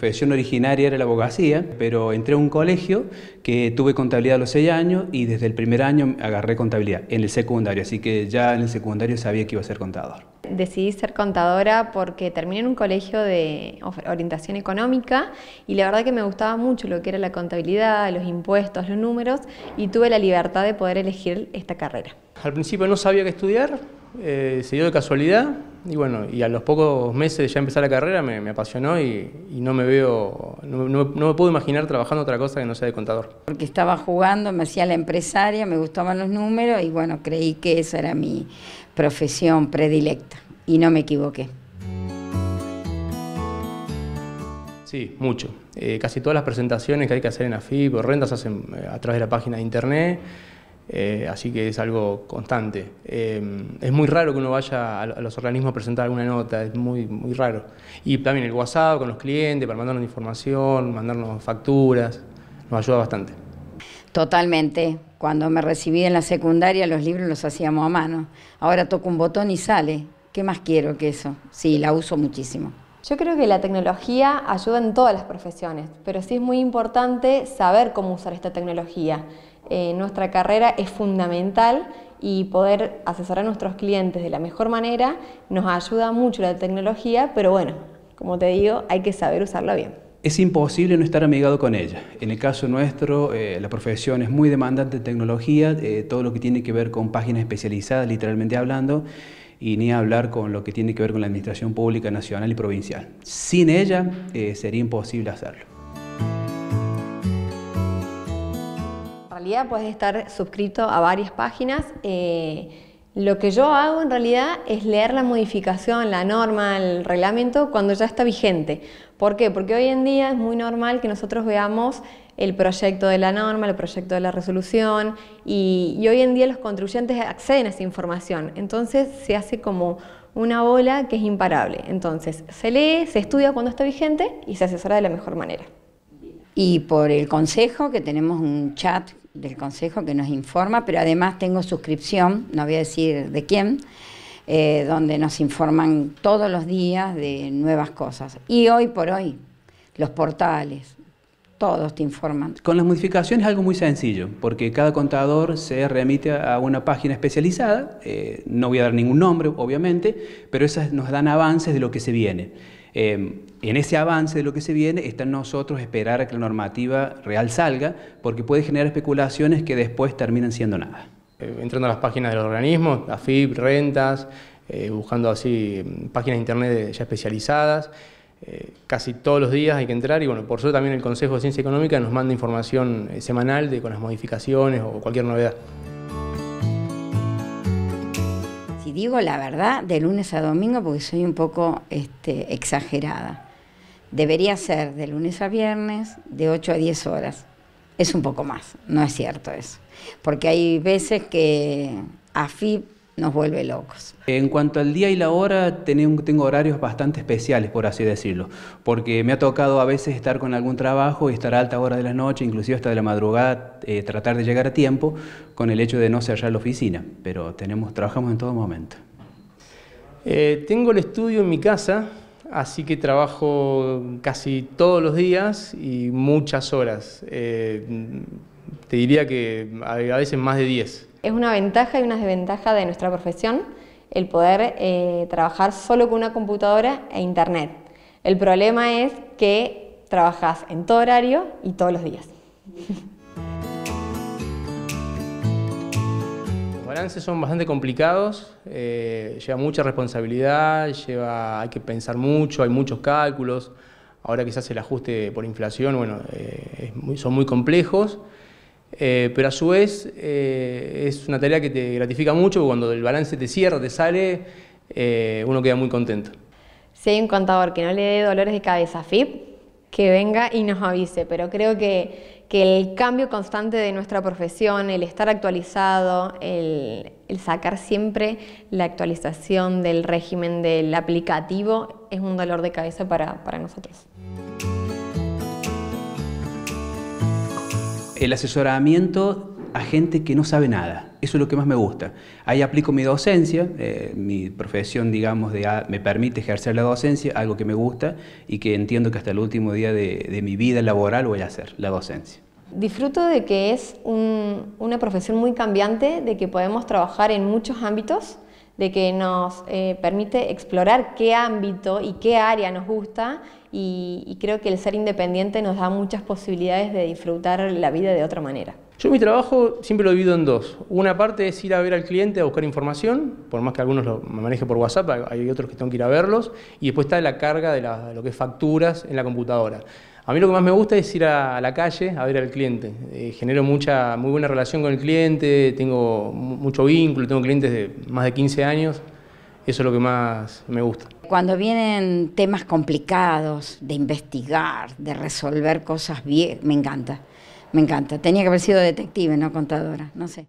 profesión originaria era la abogacía, pero entré a un colegio que tuve contabilidad a los seis años y desde el primer año agarré contabilidad en el secundario, así que ya en el secundario sabía que iba a ser contador. Decidí ser contadora porque terminé en un colegio de orientación económica y la verdad que me gustaba mucho lo que era la contabilidad, los impuestos, los números y tuve la libertad de poder elegir esta carrera. Al principio no sabía qué estudiar, eh, se dio de casualidad y bueno, y a los pocos meses de ya empezar la carrera me, apasionó y, no me veo, no, me puedo imaginar trabajando otra cosa que no sea de contador. Porque estaba jugando, me hacía la empresaria, me gustaban los números y bueno, creí que esa era mi profesión predilecta y no me equivoqué. Sí, mucho. Eh, casi todas las presentaciones que hay que hacer en AFIP o rentas hacen eh, a través de la página de internet. Eh, así que es algo constante. Em, es muy raro que uno vaya a, los organismos a presentar alguna nota, es muy, muy raro. Y también el WhatsApp con los clientes para mandarnos información, mandarnos facturas, nos ayuda bastante. Totalmente. Cuando me recibí en la secundaria los libros los hacíamos a mano. Ahora toco un botón y sale. ¿Qué más quiero que eso? Sí, la uso muchísimo. Yo creo que la tecnología ayuda en todas las profesiones, pero sí es muy importante saber cómo usar esta tecnología. Eh, nuestra carrera es fundamental y poder asesorar a nuestros clientes de la mejor manera nos ayuda mucho la tecnología, pero bueno, como te digo, hay que saber usarla bien. Es imposible no estar amigado con ella. En el caso nuestro, eh, la profesión es muy demandante de tecnología, eh, todo lo que tiene que ver con páginas especializadas, literalmente hablando, y ni hablar con lo que tiene que ver con la administración pública nacional y provincial. Sin ella sería imposible hacerlo. puedes estar suscrito a varias páginas. Eh, lo que yo hago en realidad es leer la modificación, la norma, el reglamento cuando ya está vigente. ¿Por qué? Porque hoy en día es muy normal que nosotros veamos el proyecto de la norma, el proyecto de la resolución y, hoy en día los contribuyentes acceden a esa información. Entonces se hace como una bola que es imparable. Entonces se lee, se estudia cuando está vigente y se asesora de la mejor manera. Y por el consejo que tenemos un chat del Consejo que nos informa, pero además tengo suscripción, no voy a decir de quién, eh, donde nos informan todos los días de nuevas cosas. Y hoy por hoy, los portales, todos te informan. Con las modificaciones es algo muy sencillo, porque cada contador se remite a una página especializada, eh, no voy a dar ningún nombre, obviamente, pero esas nos dan avances de lo que se viene. Eh, en ese avance de lo que se viene está en nosotros esperar a que la normativa real salga, porque puede generar especulaciones que después terminan siendo nada. Eh, entrando a las páginas de los organismos, AFIP, rentas, buscando así páginas de internet ya especializadas, eh, casi todos los días hay que entrar y bueno, por eso también el Consejo de Ciencia Económica nos manda información eh, semanal con las modificaciones o cualquier novedad. Si digo la verdad, de lunes a domingo, porque soy un poco este, exagerada, debería ser de lunes a viernes de 8 a 10 horas. Es un poco más, no es cierto eso. Porque hay veces que AFIP nos vuelve locos. En cuanto al día y la hora, tengo horarios bastante especiales, por así decirlo, porque me ha tocado a veces estar con algún trabajo y estar a alta hora de la noche, inclusive hasta de la madrugada, eh, tratar de llegar a tiempo con el hecho de no cerrar la oficina, pero tenemos, trabajamos en todo momento. Eh, tengo el estudio en mi casa, así que trabajo casi todos los días y muchas horas. Eh, te diría que a veces más de 10 es una ventaja y una desventaja de nuestra profesión el poder eh, trabajar solo con una computadora e internet. El problema es que trabajas en todo horario y todos los días. Los balances son bastante complicados, eh, lleva mucha responsabilidad, lleva, hay que pensar mucho, hay muchos cálculos. Ahora quizás el ajuste por inflación, bueno, eh, son muy complejos. Eh, pero a su vez eh, es una tarea que te gratifica mucho, cuando el balance te cierra, te sale, eh, uno queda muy contento. Si hay un contador que no le dé dolores de cabeza a FIP, que venga y nos avise, pero creo que, el cambio constante de nuestra profesión, el estar actualizado, el, sacar siempre la actualización del régimen del aplicativo es un dolor de cabeza para nosotros. el asesoramiento a gente que no sabe nada. Eso es lo que más me gusta. Ahí aplico mi docencia, eh, mi profesión, digamos, me permite ejercer la docencia, algo que me gusta y que entiendo que hasta el último día de, mi vida laboral voy a hacer, la docencia. Disfruto de que es una profesión muy cambiante, de que podemos trabajar en muchos ámbitos, de que nos eh, permite explorar qué ámbito y qué área nos gusta y, creo que el ser independiente nos da muchas posibilidades de disfrutar la vida de otra manera. Yo mi trabajo siempre lo divido en dos. Una parte es ir a ver al cliente a buscar información, por más que algunos lo maneje por WhatsApp, hay otros que tengo que ir a verlos, y después está la carga de, lo que es facturas en la computadora. A mí lo que más me gusta es ir a, la calle a ver al cliente. Eh, genero mucha, muy buena relación con el cliente, tengo mucho vínculo, tengo clientes de más de 15 años. Eso es lo que más me gusta cuando vienen temas complicados de investigar, de resolver cosas bien, me encanta, me encanta. Tenía que haber sido detective, no contadora, no sé.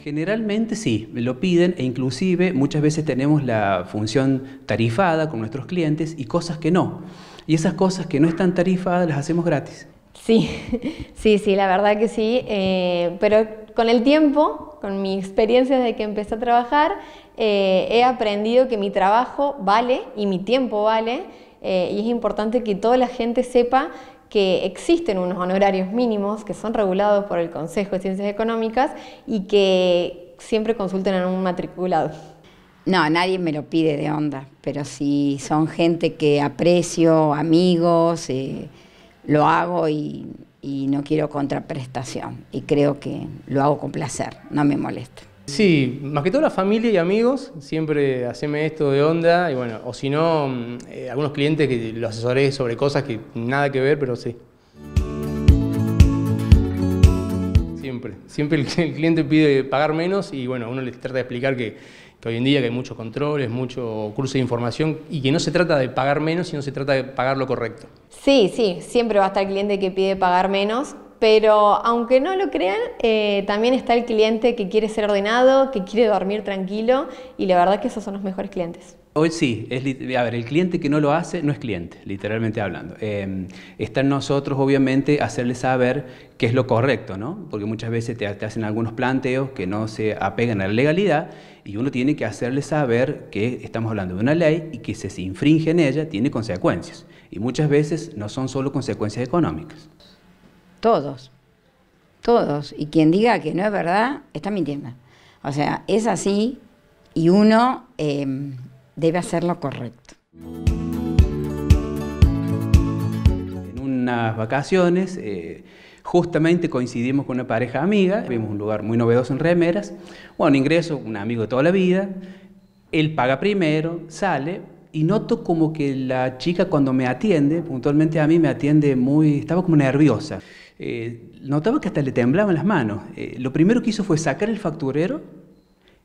Generalmente sí, me lo piden e inclusive muchas veces tenemos la función tarifada con nuestros clientes y cosas que no. Y esas cosas que no están tarifadas las hacemos gratis. Sí, sí, sí, la verdad que sí, eh, pero con el tiempo, con mi experiencia desde que empecé a trabajar, eh, he aprendido que mi trabajo vale y mi tiempo vale eh, y es importante que toda la gente sepa que existen unos honorarios mínimos que son regulados por el Consejo de Ciencias Económicas y que siempre consulten a un matriculado. No, nadie me lo pide de onda, pero si son gente que aprecio, amigos, eh, lo hago y, y no quiero contraprestación y creo que lo hago con placer, no me molesta. Sí, más que todo la familia y amigos, siempre haceme esto de onda y bueno, o si no, mm, eh, algunos clientes que lo asesoré sobre cosas que nada que ver, pero sí. Siempre, siempre el, cliente pide pagar menos y bueno, uno le trata de explicar que, hoy en día que hay muchos controles, mucho cruce de información y que no se trata de pagar menos, sino se trata de pagar lo correcto. Sí, sí, siempre va a estar el cliente que pide pagar menos, pero aunque no lo crean, eh, también está el cliente que quiere ser ordenado, que quiere dormir tranquilo y la verdad que esos son los mejores clientes. Hoy sí, a ver, el cliente que no lo hace no es cliente, literalmente hablando. Eh, está en nosotros, obviamente, hacerle saber qué es lo correcto, ¿no? Porque muchas veces te, te, hacen algunos planteos que no se apegan a la legalidad y uno tiene que hacerle saber que estamos hablando de una ley y que si se infringe en ella tiene consecuencias. Y muchas veces no son solo consecuencias económicas todos, todos. Y quien diga que no es verdad, está mintiendo. O sea, es así y uno em, debe hacer lo correcto. En unas vacaciones, eh, justamente coincidimos con una pareja amiga, vimos un lugar muy novedoso en Remeras. Bueno, ingreso, un amigo de toda la vida, él paga primero, sale, y noto como que la chica cuando me atiende, puntualmente a mí me atiende muy, estaba como nerviosa. Eh, notaba que hasta le temblaban las manos. Eh, lo primero que hizo fue sacar el facturero,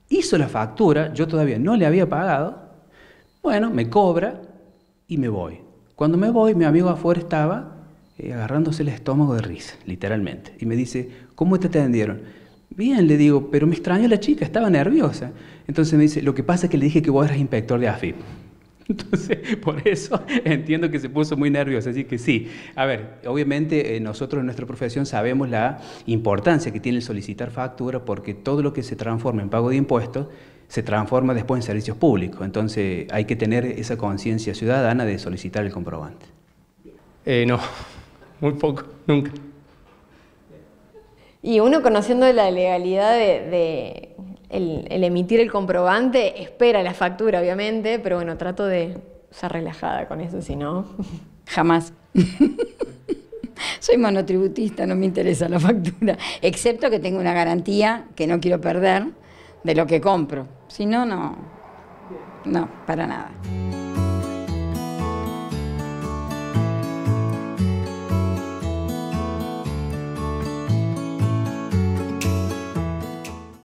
hizo la factura, yo todavía no le había pagado, bueno, me cobra y me voy. Cuando me voy, mi amigo afuera estaba eh, agarrándose el estómago de risa, literalmente, y me dice, ¿cómo te atendieron? Bien, le digo, pero me extrañó la chica, estaba nerviosa. Entonces me dice, lo que pasa es que le dije que vos eras inspector de AFIP. Entonces, por eso entiendo que se puso muy nervioso, así que sí. A ver, obviamente eh, nosotros en nuestra profesión sabemos la importancia que tiene el solicitar factura porque todo lo que se transforma en pago de impuestos se transforma después en servicios públicos. Entonces, hay que tener esa conciencia ciudadana de solicitar el comprobante. Eh, no, muy poco, nunca. Y uno conociendo la legalidad de el, emitir el comprobante espera la factura, obviamente, pero bueno, trato de ser relajada con eso, si no. Jamás. Soy monotributista, no me interesa la factura, excepto que tengo una garantía que no quiero perder de lo que compro. Si no, no, no, para nada.